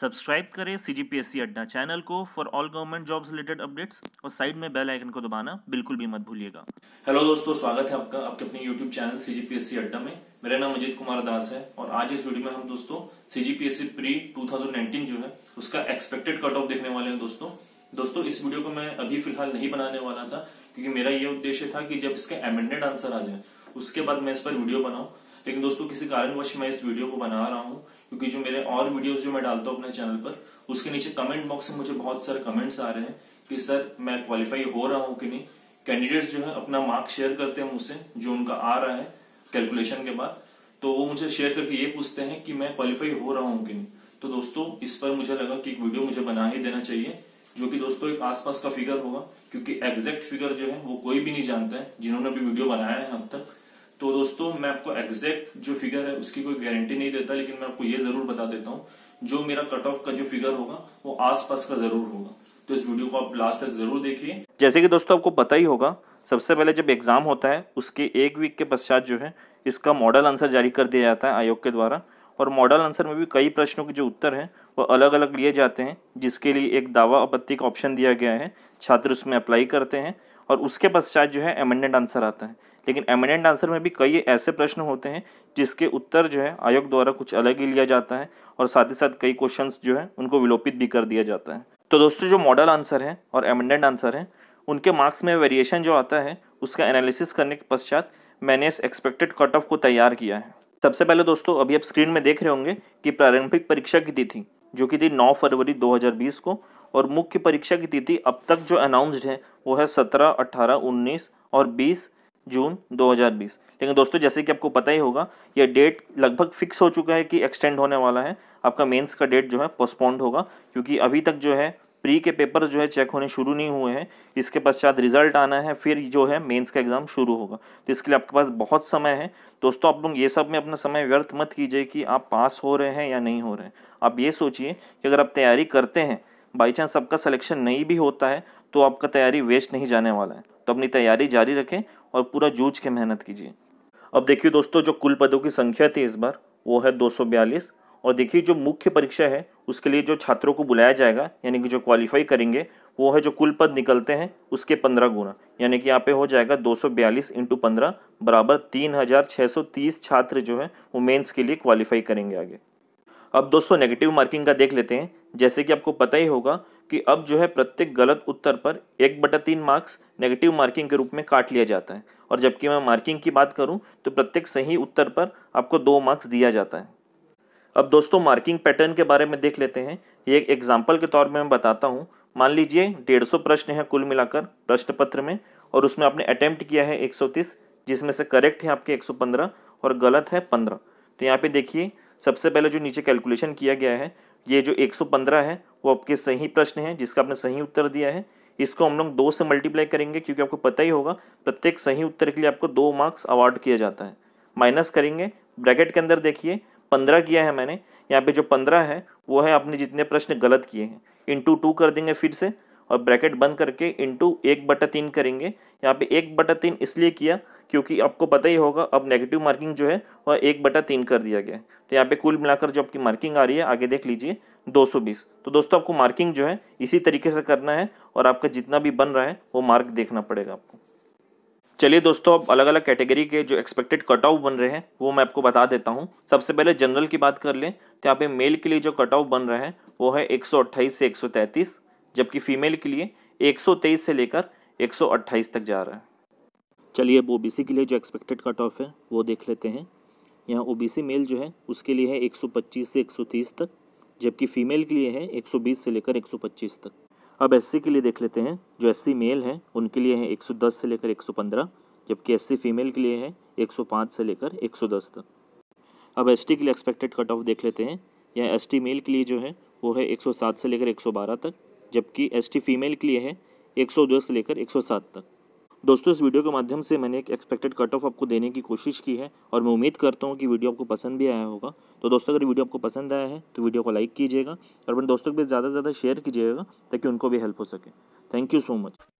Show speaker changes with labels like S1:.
S1: subscribe करें सी G P S C Adda channel को for all government jobs related updates और side में bell icon को दबाना बिल्कुल भी मत भूलिएगा हेलो दोस्तों स्वागत है आपका आपके अपने YouTube channel C G P S C Adda में मेरा नाम अजित कुमार दास है और आज इस वीडियो में हम दोस्तों C G P S C pre nineteen जो है उसका एक्सपेक्टेड कट ऑफ देखने वाले हैं दोस्तों दोस्तों इस वीडियो को मैं अभी फिलहाल नहीं बनाने वाला था क्योंकि मेरा ये उद्देश्य था कि जब इसके एमेंडेड आंसर आ जाए उसके बाद मैं इस पर वीडियो बनाऊं लेकिन दोस्तों किसी कारणवश मैं इस वीडियो को बना रहा हूं क्योंकि जो मेरे और वीडियोस जो मैं डालता हूँ अपने चैनल पर उसके नीचे कमेंट बॉक्स में मुझे बहुत सारे कमेंट्स आ रहे हैं कि सर मैं क्वालिफाई हो रहा हूँ कि नहीं कैंडिडेट्स जो है अपना मार्क शेयर करते हैं मुझसे जो उनका आ रहा है कैलकुलेशन के बाद तो वो मुझे शेयर करके ये पूछते हैं कि मैं क्वालिफाई हो रहा हूँ कि नहीं तो दोस्तों इस पर मुझे लगा कि एक वीडियो मुझे बना ही देना चाहिए जो कि दोस्तों एक आसपास का फिगर होगा क्योंकि एग्जैक्ट फिगर जो है वो कोई भी नहीं जानता है जिन्होंने भी वीडियो बनाया है अब तक तो दोस्तों मैं आपको एग्जैक्ट जो फिगर है उसकी कोई गारंटी नहीं देता लेकिन मैं आपको ये जरूर बता देता हूँ जो मेरा कट ऑफ का जो फिगर होगा वो आसपास का जरूर होगा तो इस वीडियो को आप लास्ट तक जरूर देखिए जैसे कि दोस्तों आपको पता ही होगा सबसे पहले जब एग्जाम होता है उसके एक वीक के पश्चात जो है इसका मॉडल आंसर जारी कर दिया जाता है आयोग के द्वारा और मॉडल आंसर में भी कई प्रश्नों के जो उत्तर हैं वो अलग अलग लिए जाते हैं जिसके लिए एक दावा आपत्ति का ऑप्शन दिया गया है छात्र उसमें अप्लाई करते हैं और उसके पश्चात जो है एमेंडेंट आंसर आता है लेकिन एमिनेंट आंसर में भी कई ऐसे प्रश्न होते हैं जिसके उत्तर जो है आयोग द्वारा कुछ अलग ही लिया जाता है और साथ ही साथ कई क्वेश्चन जो है उनको विलोपित भी कर दिया जाता है तो दोस्तों जो मॉडल आंसर है और एमिनेंट आंसर है उनके मार्क्स में वेरिएशन जो आता है उसका एनालिसिस करने के पश्चात मैंने इस एक्सपेक्टेड कट ऑफ को तैयार किया है सबसे पहले दोस्तों अभी आप स्क्रीन में देख रहे होंगे कि प्रारंभिक परीक्षा की तिथि जो कि थी 9 फरवरी 2020 को और मुख्य परीक्षा की तिथि अब तक जो अनाउंस्ड है वो है 17, 18, 19 और जून 2020 लेकिन दोस्तों जैसे कि आपको पता ही होगा ये डेट लगभग फिक्स हो चुका है कि एक्सटेंड होने वाला है आपका मेंस का डेट जो है पोस्टपोन्ड होगा क्योंकि अभी तक जो है प्री के पेपर जो है चेक होने शुरू नहीं हुए हैं इसके पश्चात रिजल्ट आना है फिर जो है मेंस का एग्ज़ाम शुरू होगा तो इसके लिए आपके पास बहुत समय है दोस्तों आप लोग ये सब में अपना समय व्यर्थ मत कीजिए कि आप पास हो रहे हैं या नहीं हो रहे हैं आप ये सोचिए कि अगर आप तैयारी करते हैं बाई चांस सबका सलेक्शन नहीं भी होता है तो आपका तैयारी वेस्ट नहीं जाने वाला है तो अपनी तैयारी जारी रखें और पूरा जूझ के मेहनत कीजिए अब देखिए दोस्तों जो कुल पदों की संख्या थी इस बार वो है दो और देखिए जो मुख्य परीक्षा है उसके लिए जो छात्रों को बुलाया जाएगा यानी कि जो क्वालिफाई करेंगे वो है जो कुल पद निकलते हैं उसके पंद्रह गुना यानी कि यहाँ पे हो जाएगा दो सौ बयालीस इंटू पंद्रह बराबर तीन हज़ार छः सौ तीस छात्र जो हैं वो मेंस के लिए क्वालिफाई करेंगे आगे अब दोस्तों नेगेटिव मार्किंग का देख लेते हैं जैसे कि आपको पता ही होगा कि अब जो है प्रत्येक गलत उत्तर पर एक बटा तीन मार्क्स नेगेटिव मार्किंग के रूप में काट लिया जाता है और जबकि मैं मार्किंग की बात करूं तो प्रत्येक सही उत्तर पर आपको दो मार्क्स दिया जाता है अब दोस्तों मार्किंग पैटर्न के बारे में देख लेते हैं ये एक एग्जाम्पल के तौर में मैं बताता हूँ मान लीजिए डेढ़ सौ प्रश्न है कुल मिलाकर प्रश्न पत्र में और उसमें आपने अटैम्प्ट किया है एक सौ तीस जिसमें से करेक्ट है आपके एक सौ पंद्रह और गलत है पंद्रह तो यहाँ पे देखिए सबसे पहले जो नीचे कैलकुलेशन किया गया है ये जो 115 है वो आपके सही प्रश्न है जिसका आपने सही उत्तर दिया है इसको हम लोग दो से मल्टीप्लाई करेंगे क्योंकि आपको पता ही होगा प्रत्येक सही उत्तर के लिए आपको दो मार्क्स अवार्ड किया जाता है माइनस करेंगे ब्रैकेट के अंदर देखिए पंद्रह किया है मैंने यहाँ पे जो पंद्रह है वो है आपने जितने प्रश्न गलत किए हैं इंटू टू कर देंगे फिर से और ब्रैकेट बंद करके इंटू एक बटा तीन करेंगे यहाँ पे एक बटा तीन इसलिए किया क्योंकि आपको पता ही होगा अब नेगेटिव मार्किंग जो है वह एक बटा तीन कर दिया गया तो यहाँ पे कुल मिलाकर जो आपकी मार्किंग आ रही है आगे देख लीजिए 220 तो दोस्तों आपको मार्किंग जो है इसी तरीके से करना है और आपका जितना भी बन रहा है वो मार्क देखना पड़ेगा आपको चलिए दोस्तों अब अलग अलग कैटेगरी के जो एक्सपेक्टेड कट ऑफ बन रहे हैं वो मैं आपको बता देता हूँ सबसे पहले जनरल की बात कर लें तो यहाँ पे मेल के लिए जो कट ऑफ बन रहा है वो है एक से एक जबकि फीमेल के लिए एक से लेकर एक तक जा रहा है चलिए अब ओबीसी के लिए जो एक्सपेक्टेड कट ऑफ है वो देख लेते हैं यहाँ ओबीसी मेल जो है उसके लिए है 125 से 130 तक जबकि फ़ीमेल के लिए है 120 से लेकर 125 तक अब एससी के लिए देख लेते हैं जो एससी मेल हैं उनके लिए है 110 से लेकर 115 जबकि एससी फीमेल के लिए है 105 से लेकर 110 तक अब एसटी के लिए एक्सपेक्टेड कट ऑफ देख लेते हैं यहाँ एस मेल के लिए जो है वो है एक से लेकर एक तक जबकि एस फीमेल के लिए है एक से लेकर एक तक दोस्तों इस वीडियो के माध्यम से मैंने एक एक्सपेक्टेड कट ऑफ आपको देने की कोशिश की है और मैं उम्मीद करता हूँ कि वीडियो आपको पसंद भी आया होगा तो दोस्तों अगर वीडियो आपको पसंद आया है तो वीडियो को लाइक कीजिएगा और अपने दोस्तों के बीच ज़्यादा से ज़्यादा शेयर कीजिएगा ताकि उनको भी हेल्प हो सके थैंक यू सो मच